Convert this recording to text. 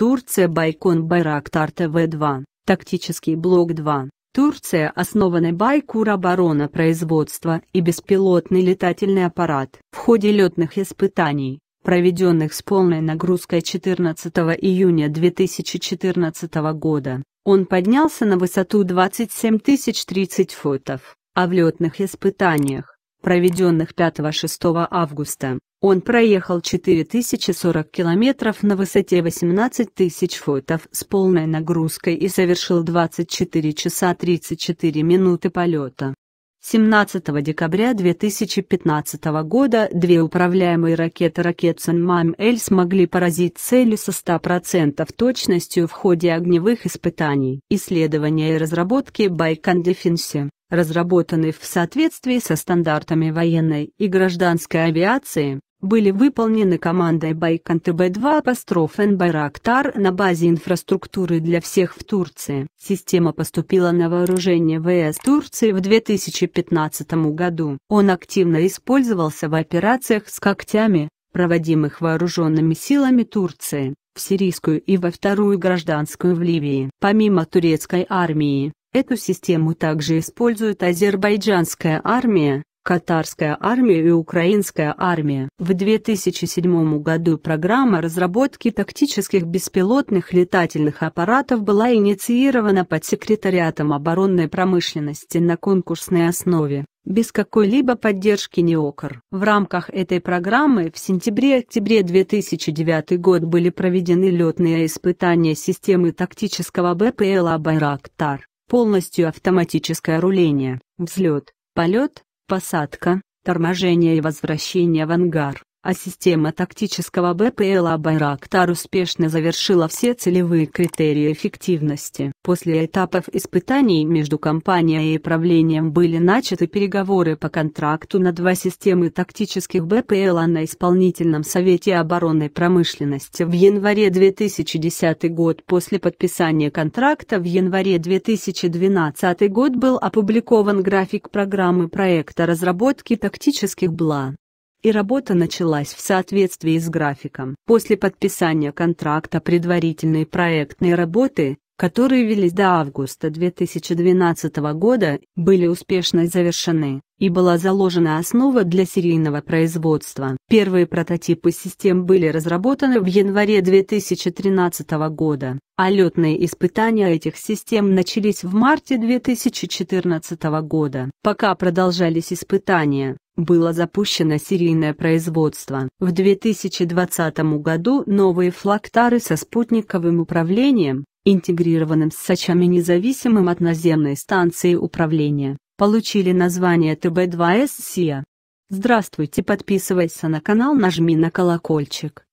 Турция Байкон Байрактар ТВ-2, тактический блок 2. Турция основана Байкур оборона производства и беспилотный летательный аппарат. В ходе летных испытаний, проведенных с полной нагрузкой 14 июня 2014 года, он поднялся на высоту 27 030 футов, а в летных испытаниях, проведенных 5-6 августа, он проехал 4040 километров на высоте 18 тысяч футов с полной нагрузкой и совершил 24 часа 34 минуты полета. 17 декабря 2015 года две управляемые ракеты «Ракетсон Мам-Эль» смогли поразить цели со 100% точностью в ходе огневых испытаний. Исследования и разработки «Байкон Дефенси», разработанной в соответствии со стандартами военной и гражданской авиации, были выполнены командой Байкон-ТБ-2 апостроф Байрактар на базе инфраструктуры для всех в Турции. Система поступила на вооружение ВС Турции в 2015 году. Он активно использовался в операциях с когтями, проводимых вооруженными силами Турции, в сирийскую и во вторую гражданскую в Ливии. Помимо турецкой армии, эту систему также использует азербайджанская армия, Катарская армия и Украинская армия. В 2007 году программа разработки тактических беспилотных летательных аппаратов была инициирована под секретариатом оборонной промышленности на конкурсной основе, без какой-либо поддержки НИОКР. В рамках этой программы в сентябре-октябре 2009 год были проведены летные испытания системы тактического БПЛА «Байрактар», полностью автоматическое руление, взлет, полет, Посадка, торможение и возвращение в ангар а система тактического БПЛА «Байрактар» успешно завершила все целевые критерии эффективности. После этапов испытаний между компанией и правлением были начаты переговоры по контракту на два системы тактических БПЛА на Исполнительном совете оборонной промышленности в январе 2010 год. После подписания контракта в январе 2012 год был опубликован график программы проекта разработки тактических БЛА и работа началась в соответствии с графиком. После подписания контракта предварительные проектные работы которые велись до августа 2012 года, были успешно завершены, и была заложена основа для серийного производства. Первые прототипы систем были разработаны в январе 2013 года, а летные испытания этих систем начались в марте 2014 года. Пока продолжались испытания, было запущено серийное производство. В 2020 году новые флактары со спутниковым управлением, интегрированным с сочами независимым от наземной станции управления, получили название ТБ-2С Здравствуйте, подписывайся на канал, нажми на колокольчик.